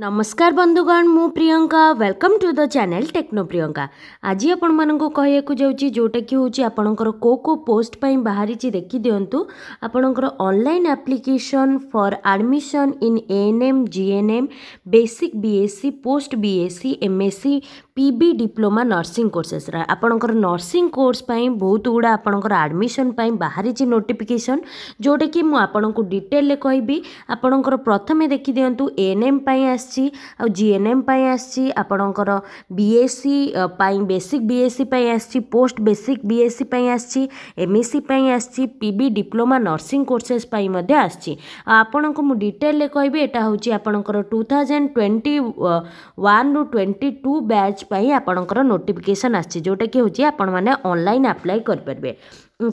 नमस्कार बंधुगण मु Priyanka welcome to the channel techno Priyanka आज आपण मानक कह जोटा कि हूँ आपणकर को को पोस्ट बाहरी देखि दिंतु आपणकर online application for admission in ANM GNM basic BSc post BSc MSc PB diploma nursing courses ଆପଣଙ୍କର ନର୍ସିଂ କୋର୍ସ ପାଇଁ ବହୁତ ଗୁଡ଼ା ଆପଣଙ୍କର ଆଡ଼ମିସନ୍ ପାଇଁ ବାହାରିଛି ନୋଟିଫିକେସନ୍ ଯେଉଁଟାକି ମୁଁ ଆପଣଙ୍କୁ ଡିଟେଲରେ କହିବି ଆପଣଙ୍କର ପ୍ରଥମେ ଦେଖିଦିଅନ୍ତୁ ଏଏନ୍ଏମ୍ ପାଇଁ ଆସିଛି ଆଉ ଜିଏନ୍ଏମ୍ ପାଇଁ ଆସିଛି ଆପଣଙ୍କର ବିଏସ୍ସି ପାଇଁ ବେସିକ୍ ବିଏସ୍ସି ପାଇଁ ଆସିଛି ପୋଷ୍ଟ ବେସିକ୍ ବିଏସ୍ସି ପାଇଁ ଆସିଛି ଏମ୍ଏସ୍ସି ପାଇଁ ଆସିଛି ପିବି ଡିପ୍ଲୋମା ନର୍ସିଂ କୋର୍ସେସ୍ ପାଇଁ ମଧ୍ୟ ଆସିଛି ଆଉ ଆପଣଙ୍କୁ ମୁଁ ଡିଟେଲରେ କହିବି ଏଇଟା ହେଉଛି ଆପଣଙ୍କର ଟୁ ଥାଉଜେଣ୍ଡ ଟ୍ୱେଣ୍ଟି ୱାନ୍ରୁ ଟ୍ୱେଣ୍ଟି ଟୁ ବ୍ୟାଚ୍ ବ୍ୟାଚ୍ ପାଇଁ ଆପଣଙ୍କର ନୋଟିଫିକେସନ୍ ଆସିଛି ଯେଉଁଟାକି ହେଉଛି ଆପଣମାନେ ଅନଲାଇନ୍ ଆପ୍ଲାଏ କରିପାରିବେ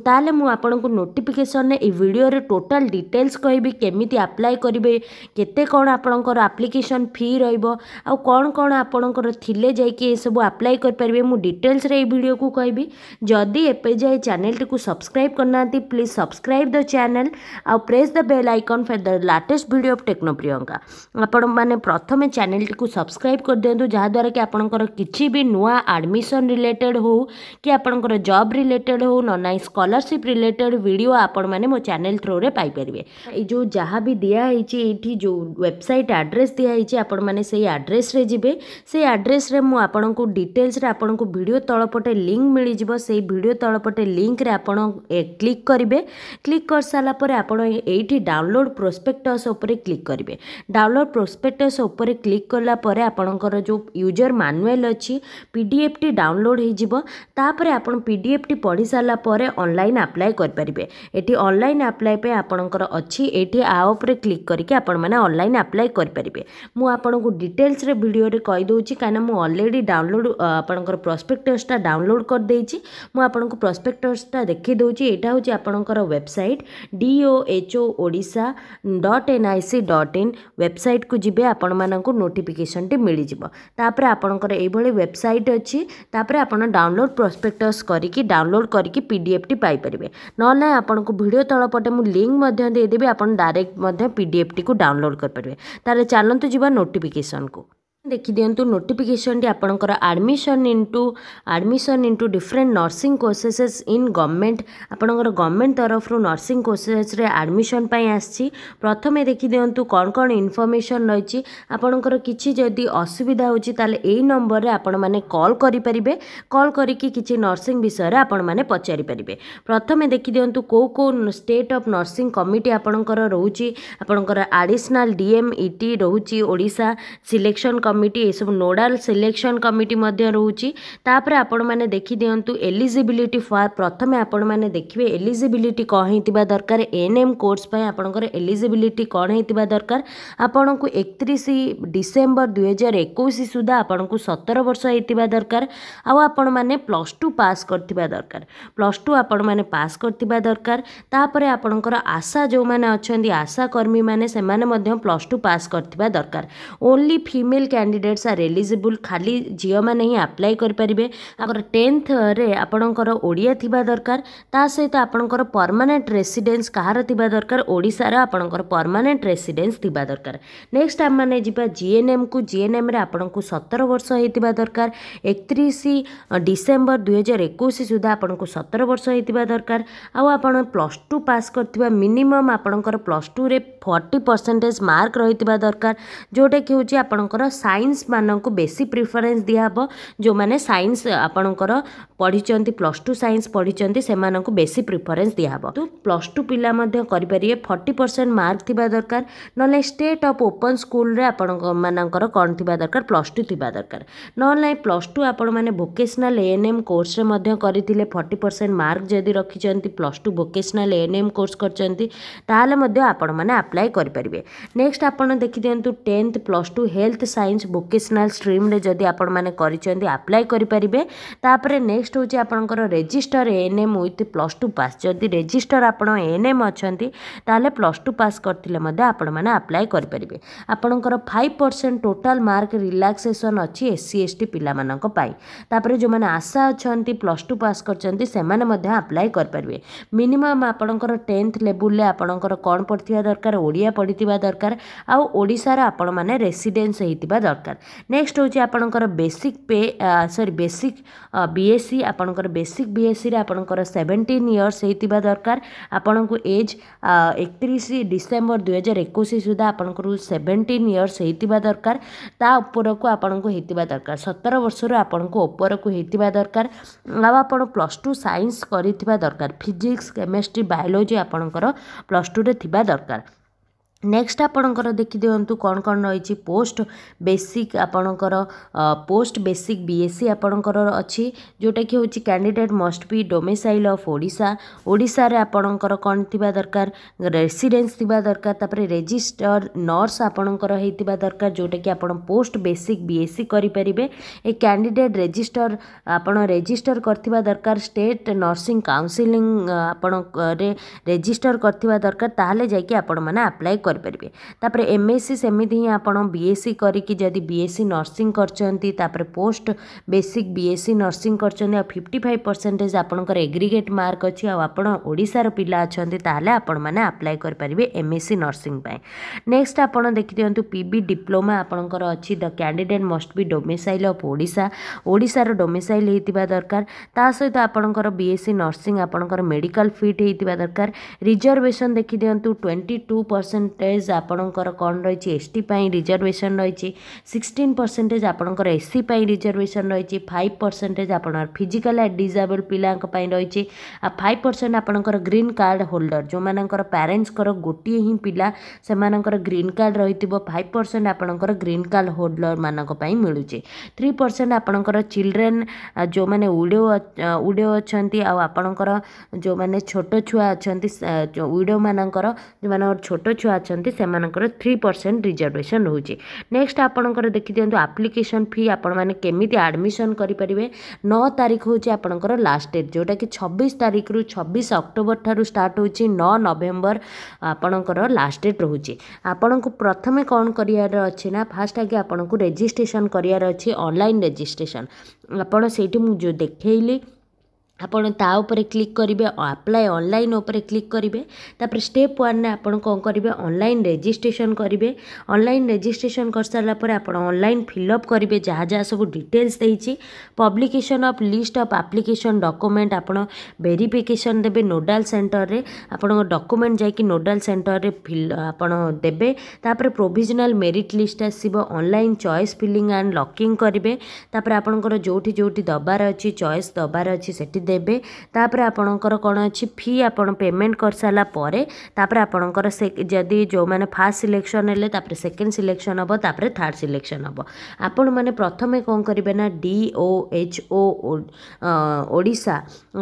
ताले मु आपन को नोटिफिकेशन ने ए वीडियो रे टोटल डिटेल्स कहबे केमिति अप्लाई करबे केते कोन आपन को एप्लीकेशन फी रहइबो आ कोन कोन आपन को थिले जाय के सब अप्लाई कर परबे मु डिटेल्स रे ए वीडियो को कहबे जदी एपे जाय चैनल टी को सब्सक्राइब करना ती प्लीज सब्सक्राइब द चैनल आ press the bell icon for the latest video of techno Priyanka आपन माने प्रथमे चैनल टी को सब्सक्राइब कर देंदो जा द्वारा के आपन को किछि भी नुवा एडमिशन रिलेटेड हो कि आपन को जॉब रिलेटेड हो ननाई ସ୍କଲାରସିପ୍ ରିଲେଟେଡ଼୍ ଭିଡ଼ିଓ ଆପଣମାନେ ମୋ ଚ୍ୟାନେଲ୍ ଥ୍ରୋରେ ପାଇପାରିବେ ଏଇ ଯେଉଁ ଯାହା ବି ଦିଆହେଇଛି ଏଇଠି ଯେଉଁ ୱେବସାଇଟ୍ ଆଡ୍ରେସ୍ ଦିଆହେଇଛି ଆପଣମାନେ ସେଇ ଆଡ୍ରେସ୍ରେ ଯିବେ ସେଇ ଆଡ୍ରେସ୍ରେ ମୁଁ ଆପଣଙ୍କୁ ଡିଟେଲ୍ସରେ ଆପଣଙ୍କୁ ଭିଡ଼ିଓ ତଳପଟେ ଲିଙ୍କ୍ ମିଳିଯିବ ସେଇ ଭିଡ଼ିଓ ତଳପଟେ ଲିଙ୍କ୍ରେ ଆପଣ କ୍ଲିକ୍ କରିବେ କ୍ଲିକ୍ କରିସାରିଲା ପରେ ଆପଣ ଏଇଠି ଡାଉନଲୋଡ଼୍ ପ୍ରୋସ୍ପେକ୍ଟସ୍ ଉପରେ କ୍ଲିକ୍ କରିବେ ଡାଉନଲୋଡ଼୍ ପ୍ରୋସ୍ପେକ୍ଟସ୍ ଉପରେ କ୍ଲିକ୍ କଲା ପରେ ଆପଣଙ୍କର ଯେଉଁ ୟୁଜର୍ ମାନୁଆଲ୍ ଅଛି ପିଡ଼ିଏଫ୍ଟି ଡାଉନଲୋଡ଼୍ ହେଇଯିବ ତାପରେ ଆପଣ ପିଡ଼ିଏଫ୍ଟି ପଢ଼ି ସାରିଲା ପରେ ଅନଲାଇନ୍ ଆପ୍ଲାଏ କରିପାରିବେ ଏଠି ଅନଲାଇନ୍ ଆପ୍ଲାଏ ପାଇଁ ଆପଣଙ୍କର ଅଛି ଏଇଠି ଆ ଉପରେ କ୍ଲିକ୍ କରିକି ଆପଣମାନେ ଅନଲାଇନ୍ ଆପ୍ଲାଏ କରିପାରିବେ ମୁଁ ଆପଣଙ୍କୁ ଡିଟେଲ୍ସରେ ଭିଡ଼ିଓରେ କହିଦେଉଛି କାହିଁକିନା ମୁଁ ଅଲରେଡ଼ି ଡାଉନଲୋଡ଼ ଆପଣଙ୍କର ପ୍ରସ୍ପେକ୍ଟସଟା ଡାଉନଲୋଡ଼ କରିଦେଇଛି ମୁଁ ଆପଣଙ୍କୁ ପ୍ରସ୍ପେକ୍ଟସଟା ଦେଖେଇ ଦେଉଛି ଏଇଟା ହେଉଛି ଆପଣଙ୍କର website D O H O Odisha dot N I C dot in ୱେବସାଇଟ୍କୁ ଯିବେ ଆପଣମାନଙ୍କୁ ନୋଟିଫିକେସନ୍ଟି ମିଳିଯିବ ତାପରେ ଆପଣଙ୍କର ଏଇଭଳି ୱେବସାଇଟ୍ ଅଛି ତାପରେ ଆପଣ ଡାଉନଲୋଡ଼ ପ୍ରସ୍ପେକ୍ଟସ୍ କରିକି ଡାଉନଲୋଡ଼ କରିକି ପିଡ଼ିଏଫ୍ଟି ଟି ପାଇପାରିବେ ନହେଲେ ଆପଣଙ୍କୁ ଭିଡ଼ିଓ ତଳପଟେ ମୁଁ ଲିଙ୍କ୍ ମଧ୍ୟ ଦେଇଦେବି ଆପଣ ଡାଇରେକ୍ଟ ମଧ୍ୟ ପିଡ଼ିଏଫ୍ଟିକୁ ଡାଉନଲୋଡ଼୍ କରିପାରିବେ ତାହେଲେ ଚାଲନ୍ତୁ ଯିବା ନୋଟିଫିକେସନ୍କୁ ଦେଖିଦିଅନ୍ତୁ ନୋଟିଫିକେସନ୍ଟି ଆପଣଙ୍କର admission into admission into different nursing courses in government ଆପଣଙ୍କର ଗଭର୍ଣ୍ଣମେଣ୍ଟ ତରଫରୁ ନର୍ସିଂ କୋର୍ସେସ୍ରେ ଆଡ଼ମିସନ୍ ପାଇଁ ଆସିଛି ପ୍ରଥମେ ଦେଖିଦିଅନ୍ତୁ କ'ଣ କ'ଣ ଇନଫର୍ମେସନ୍ ରହିଛି ଆପଣଙ୍କର କିଛି ଯଦି ଅସୁବିଧା ହେଉଛି ତାହେଲେ ଏଇ ନମ୍ବରରେ ଆପଣମାନେ କଲ୍ କରିପାରିବେ କଲ୍ କରିକି କିଛି ନର୍ସିଂ ବିଷୟରେ ଆପଣମାନେ ପଚାରିପାରିବେ ପ୍ରଥମେ ଦେଖିଦିଅନ୍ତୁ କେଉଁ କେଉଁ ଷ୍ଟେଟ୍ ଅଫ୍ ନର୍ସିଂ କମିଟି ଆପଣଙ୍କର ରହୁଛି ଆପଣଙ୍କର ଆଡ଼ିସନାଲ୍ ଡିଏମ୍ ଇଟି ରହୁଛି ଓଡ଼ିଶା ସିଲେକ୍ସନ୍ कमिटी यू नोडाल सिलेक्शन कमिटी रोचर आपने देखि दिंतु एलिजिलिटी फर प्रथम आपण मैंने देखिए एलिजिलिटी कह दरकार एन एम कोर्स आपंकर एलिजिलिटी कण होता दरकार आपण को एक डिसेम्बर दुई सुधा आपन को सतर वर्ष होता दरकार आपण मैंने प्लस टू पास कर दरकार प्लस टू आपण मैंने पास कर दरकार तापर आपणकर आशा जो मैंने अच्छा आशाकर्मी मैंने प्लस टू पास कर दरकार ओनली फिमेल क्या कैंडिडेट्स आर एलिजिबल खाली झील मैंने ही आप्लाय करें टेन्थ आपणकर दरकार सहित आपंकर परमानेंट रेसीडेन्स कहार दरकार ओडार आपंकर परमानेंट रेसीडेन्स दरकार नेक्स्ट आम मैंने जीएनएम को जीएनएम को सतर वर्ष होता दरकार एक एकत्रश डिसेम्बर दुई हजार एक सुधा आपंक सतर वर्ष होता दरकार आप प्लस टू पास कर मिनिमम आपंकर प्लस टू में फर्टी परसेंटेज मार्क रही दरकार जोटा कि हूँ आपंकर ସାଇନ୍ସ ମାନଙ୍କୁ ବେଶୀ ପ୍ରିଫରେନ୍ସ ଦିଆହେବ ଯେଉଁମାନେ ସାଇନ୍ସ ଆପଣଙ୍କର ପଢ଼ିଛନ୍ତି ପ୍ଲସ୍ ଟୁ ସାଇନ୍ସ ପଢ଼ିଛନ୍ତି ସେମାନଙ୍କୁ ବେଶୀ ପ୍ରିଫରେନ୍ସ ଦିଆହେବ ତ ପ୍ଲସ୍ ଟୁ ପିଲା ମଧ୍ୟ କରିପାରିବେ ଫର୍ଟି ପରସେଣ୍ଟ ମାର୍କ ଥିବା ଦରକାର ନହେଲେ ଷ୍ଟେଟ୍ ଅଫ୍ ଓପନ୍ ସ୍କୁଲରେ ଆପଣମାନଙ୍କର କ'ଣ ଥିବା ଦରକାର ପ୍ଲସ୍ ଟୁ ଥିବା ଦରକାର ନହେଲେ ପ୍ଲସ୍ ଟୁ ଆପଣମାନେ ଭୋକେସନାଲ୍ ଏ ଏନ୍ ଏମ୍ କୋର୍ସରେ ମଧ୍ୟ କରିଥିଲେ ଫର୍ଟି ପରସେଣ୍ଟ ମାର୍କ ଯଦି ରଖିଛନ୍ତି plus two vocational A N M course କରିଛନ୍ତି ତାହେଲେ ମଧ୍ୟ ଆପଣମାନେ ଆପ୍ଲାଏ କରିପାରିବେ ନେକ୍ସଟ ଆପଣ ଦେଖିଦିଅନ୍ତୁ tenth plus two health science branch vocational ଷ୍ଟ୍ରିମ୍ରେ ଯଦି ଆପଣମାନେ କରିଛନ୍ତି ଆପ୍ଲାଏ କରିପାରିବେ ତାପରେ ନେକ୍ସଟ ହେଉଛି ଆପଣଙ୍କର register ANM with plus two pass ଯଦି ରେଜିଷ୍ଟର ଆପଣ ଏଏନ୍ଏମ୍ ଅଛନ୍ତି ତାହେଲେ ପ୍ଲସ୍ ଟୁ ପାସ୍ କରିଥିଲେ ମଧ୍ୟ ଆପଣମାନେ ଆପ୍ଲାଏ କରିପାରିବେ ଆପଣଙ୍କର five percent total mark relaxation ଅଛି ଏସ୍ ସି ଏସ୍ ଟି ପିଲାମାନଙ୍କ ପାଇଁ ତାପରେ ଯେଉଁମାନେ ଆଶା ଅଛନ୍ତି ପ୍ଲସ୍ ଟୁ ପାସ୍ କରିଛନ୍ତି ସେମାନେ ମଧ୍ୟ ଆପ୍ଲାଏ କରିପାରିବେ ମିନିମମ୍ ଆପଣଙ୍କର ଟେନ୍ଥ ଲେବୁଲରେ ଆପଣଙ୍କର କ'ଣ ପଡ଼ିଥିବା ଦରକାର ଓଡ଼ିଆ ପଡ଼ିଥିବା ଦରକାର ଆଉ ଓଡ଼ିଶାର ଆପଣମାନେ ରେସିଡେନ୍ସ ହେଇଥିବା ଦରକାର দরকার নেক্সট হচে আপনকর বেসিক পে সরি বেসিক बीएससी আপনকর বেসিক बीएससी আপনকর 17 ইয়ারস হিতবা দরকার আপনক এজ 31 ডিসেম্বর 2021 হি সুদা আপনকর 17 ইয়ারস হিতবা দরকার তা উপরক আপনক হিতবা দরকার 17 বছর আপনক উপরক হিতবা দরকার লাভ আপন প্লাস 2 সাইন্স করিতিবা দরকার ফিজিক্স কেমিস্ট্রি বায়োলজি আপনকর প্লাস 2 তে থিবা দরকার ନେକ୍ସଟ ଆପଣଙ୍କର ଦେଖିଦିଅନ୍ତୁ କ'ଣ କ'ଣ ରହିଛି ପୋଷ୍ଟ ବେସିକ୍ ଆପଣଙ୍କର post basic B S C ଆପଣଙ୍କର ଅଛି ଯେଉଁଟାକି ହେଉଛି candidate must be domicile of Odisha ଓଡ଼ିଶାରେ ଆପଣଙ୍କର କ'ଣ ଥିବା ଦରକାର ରେସିଡେନ୍ସ ଥିବା ଦରକାର ତାପରେ ରେଜିଷ୍ଟର୍ ନର୍ସ ଆପଣଙ୍କର ହେଇଥିବା ଦରକାର ଯେଉଁଟାକି ଆପଣ post basic B S C କରିପାରିବେ ଏ କ୍ୟାଣ୍ଡିଡେଟ୍ ରେଜିଷ୍ଟର୍ ଆପଣ ରେଜିଷ୍ଟର୍ କରିଥିବା ଦରକାର ଷ୍ଟେଟ୍ ନର୍ସିଂ କାଉନସିଲିଂ ଆପଣରେ ରେଜିଷ୍ଟର୍ କରିଥିବା ଦରକାର ତାହେଲେ ଯାଇକି ଆପଣମାନେ ଆପ୍ଲାଏ କରିପାରିବେ କରିପାରିବେ ତାପରେ ଏମ୍ଏସ୍ସି ସେମିତି ହିଁ ଆପଣ ବିଏସ୍ସି କରିକି ଯଦି ବିଏସ୍ସି ନର୍ସିଂ କରିଛନ୍ତି ତାପରେ ପୋଷ୍ଟ ବେସିକ୍ ବିଏସ୍ସି ନର୍ସିଂ କରିଛନ୍ତି ଆଉ ଫିଫ୍ଟି ଫାଇଭ୍ ପରସେଣ୍ଟେଜ୍ ଆପଣଙ୍କର ଏଗ୍ରିଗେଟ୍ ମାର୍କ ଅଛି ଆଉ ଆପଣ ଓଡ଼ିଶାର ପିଲା ଅଛନ୍ତି ତାହେଲେ ଆପଣମାନେ ଆପ୍ଲାଏ କରିପାରିବେ ଏମ୍ଏସ୍ସି ନର୍ସିଂ ପାଇଁ ନେକ୍ସଟ ଆପଣ ଦେଖିଦିଅନ୍ତୁ ପିବି ଡିପ୍ଲୋମା ଆପଣଙ୍କର ଅଛି the candidate must be domicile of Odisha ଓଡ଼ିଶାର ଡୋମିସାଇଲ୍ ହେଇଥିବା ଦରକାର ତା ସହିତ ଆପଣଙ୍କର ବିଏସ୍ସି ନର୍ସିଂ ଆପଣଙ୍କର ମେଡ଼ିକାଲ ଫିଟ୍ ହେଇଥିବା ଦରକାର ରିଜର୍ଭେସନ୍ ଦେଖିଦିଅନ୍ତୁ ଟ୍ୱେଣ୍ଟି ଟୁ ପରସେଣ୍ଟ ପରସେଣ୍ଟେଜ୍ ଆପଣଙ୍କର କ'ଣ ରହିଛି ଏସ୍ ଟି ପାଇଁ ରିଜର୍ଭେସନ୍ ରହିଛି ସିକ୍ସଟିନ୍ ପରସେଣ୍ଟେଜ୍ ଆପଣଙ୍କର ଏସ୍ ସି ପାଇଁ ରିଜର୍ଭେସନ୍ ରହିଛି ଫାଇଭ୍ ପରସେଣ୍ଟେଜ୍ ଆପଣଙ୍କର ଫିଜିକାଲ୍ ଡିଜାବଲ୍ ପିଲାଙ୍କ ପାଇଁ ରହିଛି ଆଉ ଫାଇଭ୍ ପରସେଣ୍ଟ ଆପଣଙ୍କର ଗ୍ରୀନ୍ କାର୍ଡ଼ ହୋଲ୍ଡର୍ ଯେଉଁମାନଙ୍କର ପ୍ୟାରେଣ୍ଟସ୍ଙ୍କର ଗୋଟିଏ ହିଁ ପିଲା ସେମାନଙ୍କର ଗ୍ରୀନ୍ କାର୍ଡ଼ ରହିଥିବ ଫାଇଭ୍ ପରସେଣ୍ଟ ଆପଣଙ୍କର ଗ୍ରୀନ୍ କାର୍ଡ଼ ହୋଲ୍ଡର୍ମାନଙ୍କ ପାଇଁ ମିଳୁଛି ଥ୍ରୀ ପରସେଣ୍ଟ ଆପଣଙ୍କର ଚିଲଡ୍ରେନ୍ ଯେଉଁମାନେ ଉଡ଼ିଓ ଉଡ଼ିଓ ଅଛନ୍ତି ଆଉ ଆପଣଙ୍କର ଯେଉଁମାନେ ଛୋଟ ଛୁଆ ଅଛନ୍ତି ଉଡ଼ିଓମାନଙ୍କର ଯେଉଁମାନଙ୍କର ଛୋଟ ଛୁଆ ଅଛନ୍ତି ସେମାନଙ୍କର ଥ୍ରୀ ପରସେଣ୍ଟ ରିଜର୍ଭେସନ୍ ରହୁଛି ନେକ୍ସଟ ଆପଣଙ୍କର ଦେଖିଦିଅନ୍ତୁ ଆପ୍ଲିକେସନ୍ ଫି ଆପଣମାନେ କେମିତି ଆଡ଼ମିସନ୍ କରିପାରିବେ ନଅ ତାରିଖ ହେଉଛି ଆପଣଙ୍କର ଲାଷ୍ଟ ଡେଟ୍ ଯେଉଁଟାକି ଛବିଶ ତାରିଖରୁ ଛବିଶ ଅକ୍ଟୋବର ଠାରୁ ଷ୍ଟାର୍ଟ ହେଉଛି ନଅ ନଭେମ୍ବର ଆପଣଙ୍କର ଲାଷ୍ଟ ଡେଟ୍ ରହୁଛି ଆପଣଙ୍କୁ ପ୍ରଥମେ କ'ଣ କରିବାର ଅଛି ନା ଫାଷ୍ଟ ଆଗେ ଆପଣଙ୍କୁ ରେଜିଷ୍ଟ୍ରେସନ୍ କରିବାର ଅଛି ଅନଲାଇନ୍ ରେଜିଷ୍ଟ୍ରେସନ୍ ଆପଣ ସେଇଠି ମୁଁ ଯେଉଁ ଦେଖେଇଲି ଆପଣ ତା ଉପରେ କ୍ଲିକ୍ କରିବେ ଆପ୍ଲାଏ ଅନଲାଇନ୍ ଉପରେ କ୍ଲିକ୍ କରିବେ ତାପରେ ଷ୍ଟେପ୍ ୱାନ୍ରେ ଆପଣ କ'ଣ କରିବେ ଅନଲାଇନ୍ ରେଜିଷ୍ଟ୍ରେସନ୍ କରିବେ ଅନଲାଇନ୍ ରେଜିଷ୍ଟ୍ରେସନ୍ କରିସାରିଲା ପରେ ଆପଣ ଅନଲାଇନ୍ ଫିଲ୍ଅପ୍ କରିବେ ଯାହା ଯାହା ସବୁ ଡିଟେଲ୍ସ ଦେଇଛି publication of list of application document ଆପଣ ଭେରିଫିକେସନ୍ ଦେବେ ନୋଡ଼ାଲ୍ ସେଣ୍ଟରରେ ଆପଣଙ୍କ ଡକୁମେଣ୍ଟ ଯାଇକି ନୋଡ଼ାଲ୍ ସେଣ୍ଟରରେ ଫିଲ୍ ଆପଣ ଦେବେ ତାପରେ ପ୍ରୋଭିଜନାଲ୍ ମେରିଟ୍ ଲିଷ୍ଟ ଆସିବ online choice filling and locking କରିବେ ତାପରେ ଆପଣଙ୍କର ଯେଉଁଠି ଯେଉଁଠି ଦେବାର ଅଛି ଚଏସ୍ ଦେବାର ଅଛି ସେଠି ଦେବେ ତାପରେ ଆପଣଙ୍କର କ'ଣ ଅଛି ଫି ଆପଣ ପେମେଣ୍ଟ କରିସାରିଲା ପରେ ତାପରେ ଆପଣଙ୍କର ସେ ଯଦି ଯେଉଁମାନେ ଫାଷ୍ଟ ସିଲେକ୍ସନ୍ ହେଲେ ତାପରେ ସେକେଣ୍ଡ ସିଲେକ୍ସନ୍ ହେବ ତାପରେ ଥାର୍ଡ଼ ସିଲେକ୍ସନ୍ ହେବ ଆପଣମାନେ ପ୍ରଥମେ କ'ଣ କରିବେ ନା D O H O Odisha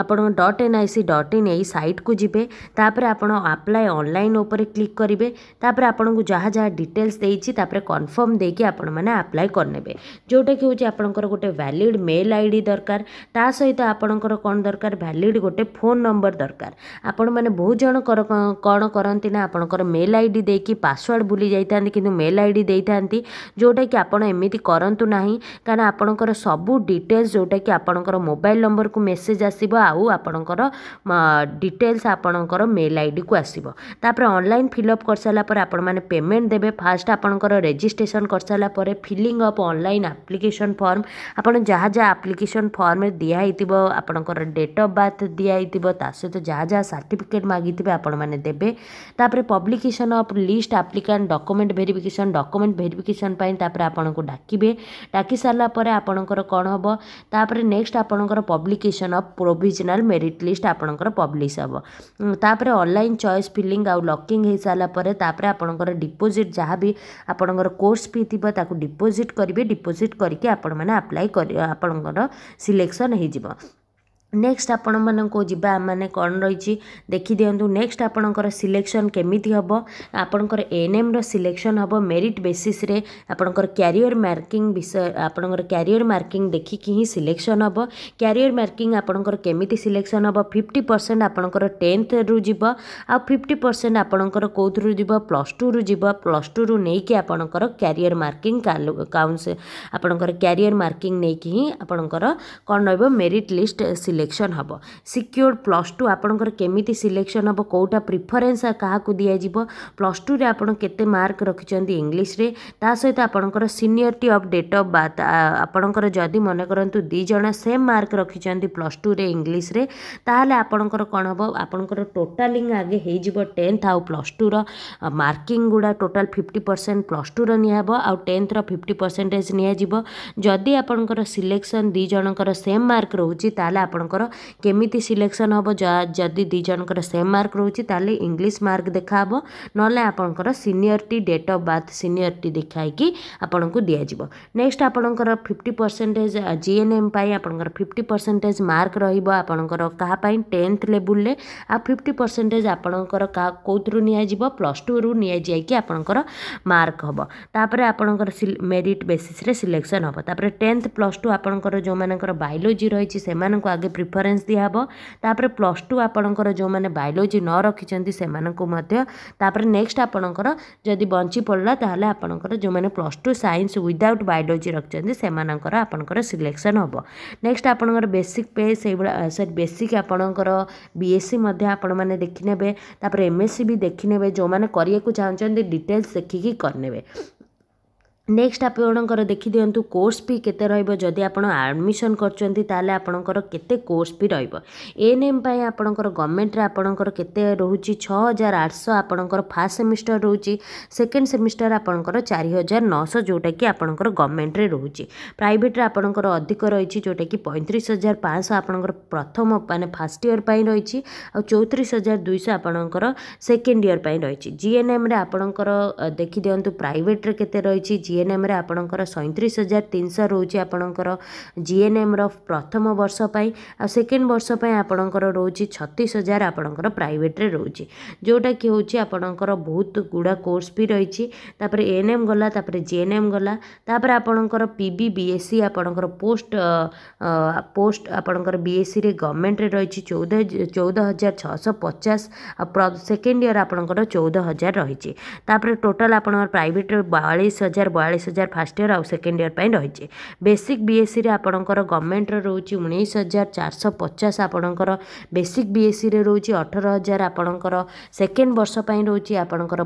ଆପଣ dot N I C dot in ଏଇ ସାଇଟ୍କୁ ଯିବେ ତାପରେ ଆପଣ ଆପ୍ଲାଏ ଅନଲାଇନ୍ ଉପରେ କ୍ଲିକ୍ କରିବେ ତାପରେ ଆପଣଙ୍କୁ ଯାହା ଯାହା ଡିଟେଲ୍ସ ଦେଇଛି ତାପରେ କନଫର୍ମ ଦେଇକି ଆପଣମାନେ ଆପ୍ଲାଏ କରିନେବେ ଯେଉଁଟାକି ହେଉଛି ଆପଣଙ୍କର ଗୋଟେ ଭ୍ୟାଲିଡ଼୍ ମେଲ୍ ଆଇ ଡ଼ି ଦରକାର ତା ସହିତ ଆପଣଙ୍କର କ'ଣ দরকার ভ্যাଲିଡ଼ ଗୋଟେ ଫୋନ୍ ନମ୍ବର ଦରକାର ଆପଣମାନେ ବହୁତ ଜଣ କ'ଣ କରନ୍ତି ନା ଆପଣଙ୍କର ମେଲ୍ ଆଇ ଡ଼ି ଦେଇକି ପାସୱାର୍ଡ଼ ଭୁଲି ଯାଇଥାନ୍ତି କିନ୍ତୁ ମେଲ୍ ଆଇ ଡ଼ି ଦେଇଥାନ୍ତି ଯେଉଁଟାକି ଆପଣ ଏମିତି କରନ୍ତୁ ନାହିଁ କାରଣ ଆପଣଙ୍କର ସବୁ ଡିଟେଲ୍ସ ଯେଉଁଟାକି ଆପଣଙ୍କର ମୋବାଇଲ୍ ନମ୍ବରକୁ ମେସେଜ୍ ଆସିବ ଆଉ ଆପଣଙ୍କର ଡିଟେଲ୍ସ ଆପଣଙ୍କର ମେଲ୍ ଆଇଡ଼ିକୁ ଆସିବ ତାପରେ ଅନଲାଇନ୍ ଫିଲ୍ଅପ୍ କରିସାରିଲା ପରେ ଆପଣମାନେ ପେମେଣ୍ଟ ଦେବେ ଫାଷ୍ଟ ଆପଣଙ୍କର ରେଜିଷ୍ଟ୍ରେସନ୍ କରିସାରିଲା ପରେ filling of online application form ଆପଣ ଯାହା ଯାହା ଆପ୍ଲିକେସନ୍ ଫର୍ମରେ ଦିଆହେଇଥିବ ଆପଣଙ୍କର ଆପଣଙ୍କର ଡେଟ୍ ଅଫ୍ ବାର୍ଥ ଦିଆହେଇଥିବ ତା ସହିତ ଯାହା ଯାହା ସାର୍ଟିଫିକେଟ୍ ମାଗିଥିବେ ଆପଣମାନେ ଦେବେ ତାପରେ publication of list applicant document verification document verification ପାଇଁ ତାପରେ ଆପଣଙ୍କୁ ଡାକିବେ ଡାକି ସାରିଲା ପରେ ଆପଣଙ୍କର କ'ଣ ହେବ ତାପରେ ନେକ୍ସଟ ଆପଣଙ୍କର publication of provisional merit list ଆପଣଙ୍କର ପବ୍ଲିଶ ହେବ ତାପରେ ଅନଲାଇନ୍ ଚଏସ୍ ଫିଲିଂ ଆଉ ଲକିଂ ହୋଇସାରିଲା ପରେ ତାପରେ ଆପଣଙ୍କର ଡିପୋଜିଟ୍ ଯାହା ବି ଆପଣଙ୍କର କୋର୍ସ ଫି ଥିବ ତାକୁ ଡିପୋଜିଟ୍ କରିବେ ଡିପୋଜିଟ୍ କରିକି ଆପଣମାନେ ଆପ୍ଲାଏ କରି ଆପଣଙ୍କର ସିଲେକ୍ସନ୍ ହୋଇଯିବ ନେକ୍ସଟ ଆପଣମାନଙ୍କୁ ଯିବା ମାନେ କ'ଣ ରହିଛି ଦେଖିଦିଅନ୍ତୁ ନେକ୍ସଟ ଆପଣଙ୍କର ସିଲେକ୍ସନ୍ କେମିତି ହେବ ଆପଣଙ୍କର ଏଏନ୍ଏମ୍ର ସିଲେକ୍ସନ୍ ହେବ ମେରିଟ୍ ବେସିସ୍ରେ ଆପଣଙ୍କର କ୍ୟାରିୟର ମାର୍କିଂ ବିଷୟ ଆପଣଙ୍କର କ୍ୟାରିୟର ମାର୍କିଂ ଦେଖିକି ହିଁ ସିଲେକ୍ସନ୍ ହେବ କ୍ୟାରିୟର ମାର୍କିଂ ଆପଣଙ୍କର କେମିତି ସିଲେକ୍ସନ୍ ହେବ ଫିଫ୍ଟି ପରସେଣ୍ଟ ଆପଣଙ୍କର ଟେନ୍ଥରୁ ଯିବ ଆଉ ଫିଫ୍ଟି ପରସେଣ୍ଟ ଆପଣଙ୍କର କେଉଁଥିରୁ ଯିବ ପ୍ଲସ୍ ଟୁରୁ ଯିବ ପ୍ଲସ୍ ଟୁରୁ ନେଇକି ଆପଣଙ୍କର କ୍ୟାରିୟର ମାର୍କିଂ କାଉନ୍ସ ଆପଣଙ୍କର କ୍ୟାରିୟର ମାର୍କିଂ ନେଇକି ହିଁ ଆପଣଙ୍କର କ'ଣ ରହିବ ମେରିଟ୍ ଲିଷ୍ଟ ସିଲେକ୍ଟ ସିଲେକ୍ସନ୍ ହେବ ସିକ୍ୟୋର୍ଡ଼ ପ୍ଲସ୍ ଟୁ ଆପଣଙ୍କର କେମିତି ସିଲେକ୍ସନ୍ ହେବ କେଉଁଟା ପ୍ରିଫରେନ୍ସ କାହାକୁ ଦିଆଯିବ ପ୍ଲସ୍ ଟୁରେ ଆପଣ କେତେ ମାର୍କ ରଖିଛନ୍ତି ଇଂଲିଶରେ ତା ସହିତ ଆପଣଙ୍କର seniority of date of birth ଆପଣଙ୍କର ଯଦି ମନେ କରନ୍ତୁ ଦୁଇ ଜଣ ସେମ୍ ମାର୍କ ରଖିଛନ୍ତି ପ୍ଲସ୍ ଟୁରେ ଇଂଲିଶରେ ତାହେଲେ ଆପଣଙ୍କର କ'ଣ ହେବ ଆପଣଙ୍କର ଟୋଟାଲିଂ ଆଗେ ହେଇଯିବ ଟେନ୍ଥ ଆଉ ପ୍ଲସ୍ ଟୁର ମାର୍କିଂ ଗୁଡ଼ା ଟୋଟାଲ୍ ଫିଫ୍ଟି ପରସେଣ୍ଟ ପ୍ଲସ୍ ଟୁର ନିଆହେବ ଆଉ ଟେନ୍ଥର ଫିଫ୍ଟି ପରସେଣ୍ଟେଜ୍ ନିଆଯିବ ଯଦି ଆପଣଙ୍କର ସିଲେକ୍ସନ୍ ଦୁଇ ଜଣଙ୍କର ସେମ୍ ମାର୍କ ରହୁଛି ତାହେଲେ ଆପଣଙ୍କର ଜଣଙ୍କର କେମିତି ସିଲେକ୍ସନ୍ ହେବ ଯଦି ଦୁଇ ଜଣଙ୍କର ସେମ୍ ମାର୍କ ରହୁଛି ତାହେଲେ ଇଂଲିଶ ମାର୍କ ଦେଖାହେବ ନହେଲେ ଆପଣଙ୍କର seniority date of birth seniority ଦେଖାଇକି ଆପଣଙ୍କୁ ଦିଆଯିବ ନେକ୍ସଟ ଆପଣଙ୍କର fifty percentage G N M ପାଇଁ ଆପଣଙ୍କର ଫିଫ୍ଟି ପରସେଣ୍ଟେଜ୍ ମାର୍କ ରହିବ ଆପଣଙ୍କର କାହା ପାଇଁ ଟେନ୍ଥ ଲେବୁଲରେ ଆଉ ଫିଫ୍ଟି ପରସେଣ୍ଟେଜ୍ ଆପଣଙ୍କର କାହା କେଉଁଥିରୁ ନିଆଯିବ ପ୍ଲସ୍ ଟୁରୁ ନିଆଯାଇକି ଆପଣଙ୍କର ମାର୍କ ହେବ ତାପରେ ଆପଣଙ୍କର ମେରିଟ୍ ବେସିସ୍ରେ ସିଲେକ୍ସନ୍ ହେବ ତାପରେ ଟେନ୍ଥ ପ୍ଲସ୍ ଟୁ ଆପଣଙ୍କର ଯେଉଁମାନଙ୍କର ବାୟୋଲୋଜି ରହିଛି ସେମାନଙ୍କୁ ଆଗେ ପ୍ରିଫରେନ୍ସ ଦିଆହେବ ତାପରେ ପ୍ଲସ୍ ଟୁ ଆପଣଙ୍କର ଯେଉଁମାନେ ବାୟୋଲୋଜି ନ ରଖିଛନ୍ତି ସେମାନଙ୍କୁ ମଧ୍ୟ ତାପରେ ନେକ୍ସଟ ଆପଣଙ୍କର ଯଦି ବଞ୍ଚି ପଡ଼ିଲା ତାହେଲେ ଆପଣଙ୍କର ଯେଉଁମାନେ plus two science without biology ରଖିଛନ୍ତି ସେମାନଙ୍କର ଆପଣଙ୍କର ସିଲେକ୍ସନ୍ ହେବ ନେକ୍ସଟ ଆପଣଙ୍କର ବେସିକ୍ ପେ ସେଇଭଳିଆ ସରି ବେସିକ୍ ଆପଣଙ୍କର ବିଏସ୍ସି ମଧ୍ୟ ଆପଣମାନେ ଦେଖିନେବେ ତାପରେ ଏମ୍ଏସ୍ସି ବି ଦେଖିନେବେ ଯେଉଁମାନେ କରିବାକୁ ଚାହୁଁଛନ୍ତି ଡିଟେଲ୍ସ ଦେଖିକି କରିନେବେ ନେକ୍ସଟ ଆପଣଙ୍କର ଦେଖିଦିଅନ୍ତୁ କୋର୍ସ ଫି କେତେ ରହିବ ଯଦି ଆପଣ ଆଡ଼ମିସନ୍ କରୁଛନ୍ତି ତାହେଲେ ଆପଣଙ୍କର କେତେ କୋର୍ସ ଫି ରହିବ ଏଏନ୍ଏମ୍ ପାଇଁ ଆପଣଙ୍କର ଗଭର୍ଣ୍ଣମେଣ୍ଟରେ ଆପଣଙ୍କର କେତେ ରହୁଛି ଛଅ ହଜାର ଆଠଶହ ଆପଣଙ୍କର ଫାର୍ଷ୍ଟ ସେମିଷ୍ଟର ରହୁଛି ସେକେଣ୍ଡ ସେମିଷ୍ଟର ଆପଣଙ୍କର ଚାରି ହଜାର ନଅଶହ ଯେଉଁଟାକି ଆପଣଙ୍କର ଗଭର୍ଣ୍ଣମେଣ୍ଟରେ ରହୁଛି ପ୍ରାଇଭେଟରେ ଆପଣଙ୍କର ଅଧିକ ରହିଛି ଯେଉଁଟାକି ପଇଁତିରିଶ ହଜାର ପାଞ୍ଚଶହ ଆପଣଙ୍କର ପ୍ରଥମ ମାନେ ଫାର୍ଷ୍ଟ ଇୟର୍ ପାଇଁ ରହିଛି ଆଉ ଚଉତିରିଶ ହଜାର ଦୁଇଶହ ଆପଣଙ୍କର ସେକେଣ୍ଡ ଇୟର୍ ପାଇଁ ରହିଛି ଜିଏନ୍ଏମ୍ରେ ଆପଣଙ୍କର ଦେଖିଦିଅନ୍ତୁ ପ୍ରାଇଭେଟରେ କେତେ ରହିଛି ଜିଏ ଜିଏନ୍ଏମ୍ରେ ଆପଣଙ୍କର ସଇଁତିରିଶ ହଜାର ତିନିଶହ ରହୁଛି ଆପଣଙ୍କର ଜିଏନ୍ଏମ୍ର ପ୍ରଥମ ବର୍ଷ ପାଇଁ ଆଉ ସେକେଣ୍ଡ ବର୍ଷ ପାଇଁ ଆପଣଙ୍କର ରହୁଛି ଛତିଶ ହଜାର ଆପଣଙ୍କର ପ୍ରାଇଭେଟ୍ରେ ରହୁଛି ଯେଉଁଟାକି ହେଉଛି ଆପଣଙ୍କର ବହୁତ ଗୁଡ଼ା କୋର୍ସ ବି ରହିଛି ତାପରେ ଏଏନ୍ଏମ୍ ଗଲା ତାପରେ ଜିଏନ୍ଏମ୍ ଗଲା ତାପରେ ଆପଣଙ୍କର ପି ବି ବିଏସ୍ସି ଆପଣଙ୍କର ପୋଷ୍ଟ ପୋଷ୍ଟ ଆପଣଙ୍କର ବିଏସ୍ସିରେ ଗଭର୍ଣ୍ଣମେଣ୍ଟରେ ରହିଛି ଚଉଦ ଚଉଦ ହଜାର ଛଅଶହ ପଚାଶ ଆଉ ସେକେଣ୍ଡ ଇୟର୍ ଆପଣଙ୍କର ଚଉଦ ହଜାର ରହିଛି ତାପରେ ଟୋଟାଲ୍ ଆପଣଙ୍କର ପ୍ରାଇଭେଟ୍ରେ ବୟାଳିଶ ହଜାର ବୟାଳିଶ ଚାଳିଶ ହଜାର ଫାର୍ଷ୍ଟ ଇୟର୍ ଆଉ ସେକେଣ୍ଡ ଇୟର୍ ପାଇଁ ରହିଛି ବେସିକ୍ ବିଏସ୍ସିରେ ଆପଣଙ୍କର ଗଭର୍ଣ୍ଣମେଣ୍ଟର ରହୁଛି ଉଣେଇଶ ହଜାର ଚାରିଶହ ପଚାଶ ଆପଣଙ୍କର ବେସିକ୍ ବିଏସ୍ସିରେ ରହୁଛି ଅଠର ହଜାର ଆପଣଙ୍କର ସେକେଣ୍ଡ ବର୍ଷ ପାଇଁ ରହୁଛି ଆପଣଙ୍କର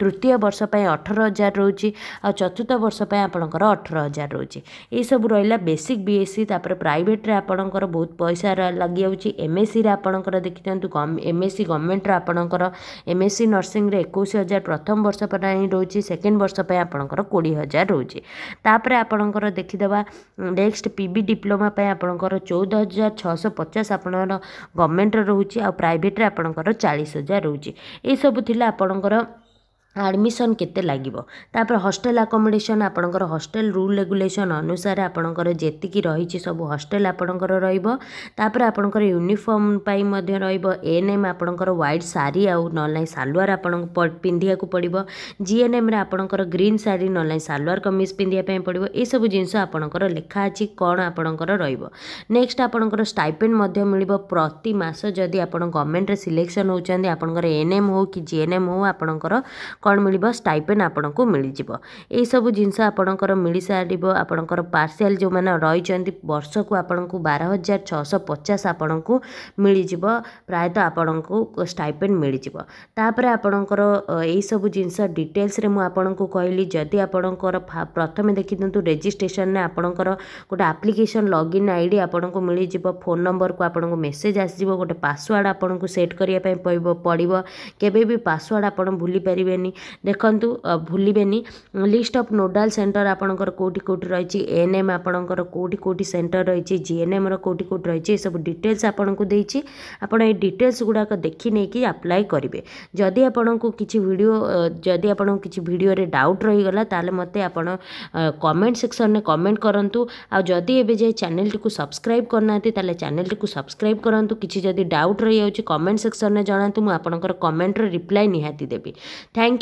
ତୃତୀୟ ବର୍ଷ ପାଇଁ ଅଠର ହଜାର ରହୁଛି ଆଉ ଚତୁର୍ଥ ବର୍ଷ ପାଇଁ ଆପଣଙ୍କର ଅଠର ହଜାର ରହୁଛି ଏଇସବୁ ରହିଲା ବେସିକ୍ ବିଏସ୍ସି ତାପରେ ପ୍ରାଇଭେଟ୍ରେ ଆପଣଙ୍କର ବହୁତ ପଇସା ଲାଗିଯାଉଛି ଏମ୍ଏସ୍ସିରେ ଆପଣଙ୍କର ଦେଖିଥାନ୍ତୁ ଏମ୍ଏସ୍ସି ଗଭର୍ଣ୍ଣମେଣ୍ଟର ଆପଣଙ୍କର ଏମ୍ଏସ୍ସି ନର୍ସିଂରେ ଏକୋଇଶ ହଜାର ପ୍ରଥମ ବର୍ଷ ପାଇଁ ରହୁଛି ସେକେଣ୍ଡ ବର୍ଷ ପାଇଁ ଆପଣଙ୍କର ଆପଣଙ୍କର କୋଡ଼ିଏ ହଜାର ରହୁଛି ତାପରେ ଆପଣଙ୍କର ଦେଖିଦେବା ନେକ୍ସଟ ପି ବି ଡିପ୍ଲୋମା ପାଇଁ ଆପଣଙ୍କର ଚଉଦ ହଜାର ଛଅଶହ ପଚାଶ ଆପଣଙ୍କର ଗଭର୍ଣ୍ଣମେଣ୍ଟର ରହୁଛି ଆଉ ପ୍ରାଇଭେଟରେ ଆପଣଙ୍କର ଚାଳିଶ ହଜାର ରହୁଛି ଏସବୁ ଥିଲା ଆପଣଙ୍କର ଆଡ଼ମିସନ୍ କେତେ ଲାଗିବ ତା'ପରେ ହଷ୍ଟେଲ୍ ଆକୋମୋଡ଼େସନ୍ ଆପଣଙ୍କର ହଷ୍ଟେଲ୍ ରୁଲ୍ ରେଗୁଲେସନ୍ ଅନୁସାରେ ଆପଣଙ୍କର ଯେତିକି ରହିଛି ସବୁ ହଷ୍ଟେଲ୍ ଆପଣଙ୍କର ରହିବ ତା'ପରେ ଆପଣଙ୍କର ୟୁନିଫର୍ମ ପାଇଁ ମଧ୍ୟ ରହିବ ଏଏନ୍ଏମ୍ ଆପଣଙ୍କର ହ୍ୱାଇଟ୍ ଶାଢ଼ୀ ଆଉ ନହେଲେ ନାହିଁ ସାଲୱାର ଆପଣଙ୍କୁ ପିନ୍ଧିବାକୁ ପଡ଼ିବ ଜିଏନ୍ଏମ୍ରେ ଆପଣଙ୍କର ଗ୍ରୀନ୍ ଶାଢ଼ୀ ନହେଲେ ନାହିଁ ସାଲୱାର କମିଜ୍ ପିନ୍ଧିବା ପାଇଁ ପଡ଼ିବ ଏସବୁ ଜିନିଷ ଆପଣଙ୍କର ଲେଖା ଅଛି କ'ଣ ଆପଣଙ୍କର ରହିବ ନେକ୍ସଟ ଆପଣଙ୍କର ଷ୍ଟାଇପେଣ୍ଡ ମଧ୍ୟ ମିଳିବ ପ୍ରତି ମାସ ଯଦି ଆପଣ ଗଭର୍ଣ୍ଣମେଣ୍ଟରେ ସିଲେକ୍ସନ୍ ହେଉଛନ୍ତି ଆପଣଙ୍କର ଏଏନ୍ଏମ୍ ହେଉ କି ଜିଏନ୍ଏମ୍ ହେଉ ଆପଣଙ୍କର କ'ଣ ମିଳିବ ଷ୍ଟାଇପେନ୍ ଆପଣଙ୍କୁ ମିଳିଯିବ ଏଇସବୁ ଜିନିଷ ଆପଣଙ୍କର ମିଳିସାରିବ ଆପଣଙ୍କର ପାର୍ସିଆଲ୍ ଯେଉଁମାନେ ରହିଛନ୍ତି ବର୍ଷକୁ ଆପଣଙ୍କୁ ବାର ହଜାର ଛଅଶହ ପଚାଶ ଆପଣଙ୍କୁ ମିଳିଯିବ ପ୍ରାୟତଃ ଆପଣଙ୍କୁ ଷ୍ଟାଇପେନ୍ ମିଳିଯିବ ତାପରେ ଆପଣଙ୍କର ଏଇସବୁ ଜିନିଷ ଡିଟେଲ୍ସରେ ମୁଁ ଆପଣଙ୍କୁ କହିଲି ଯଦି ଆପଣଙ୍କର ପ୍ରଥମେ ଦେଖିଦିଅନ୍ତୁ ରେଜିଷ୍ଟ୍ରେସନରେ ଆପଣଙ୍କର ଗୋଟେ ଆପ୍ଲିକେସନ୍ ଲଗ୍ଇନ୍ ଆଇ ଡ଼ି ଆପଣଙ୍କୁ ମିଳିଯିବ ଫୋନ୍ ନମ୍ବରକୁ ଆପଣଙ୍କୁ ମେସେଜ୍ ଆସିଯିବ ଗୋଟେ ପାସୱାର୍ଡ଼ ଆପଣଙ୍କୁ ସେଟ୍ କରିବା ପାଇଁ ପଡ଼ିବ କେବେ ବି ପାସୱାର୍ଡ଼ ଆପଣ ଭୁଲି ପାରିବେନି देखु भूल लिस्ट अफ नोडाल सेन्टर आपंकर कौटी कौट रही एन एम आपंकर कौटी कौट सेन्टर रही जी एन एम रोटी कौट रही सब डिटेल्स आपको आपड़ ये डिटेल्स गुड़ाक देखि नहीं आप्लाय करेंगे जदि आपको किसी भिड जदि आप किसी भिडर डाउट रहीगला तेल मत आप कमेंट सेक्शन में कमेंट करूँ आदि एवं जाए चेल टी सब्सक्राइब करना तेल चेल टी सब्सक्राइब करूँ कि डाउट रही जाऊँगी कमेंट सेक्शन में जहां मुझे कमेंट रिप्लाई निहाती देवी थैंक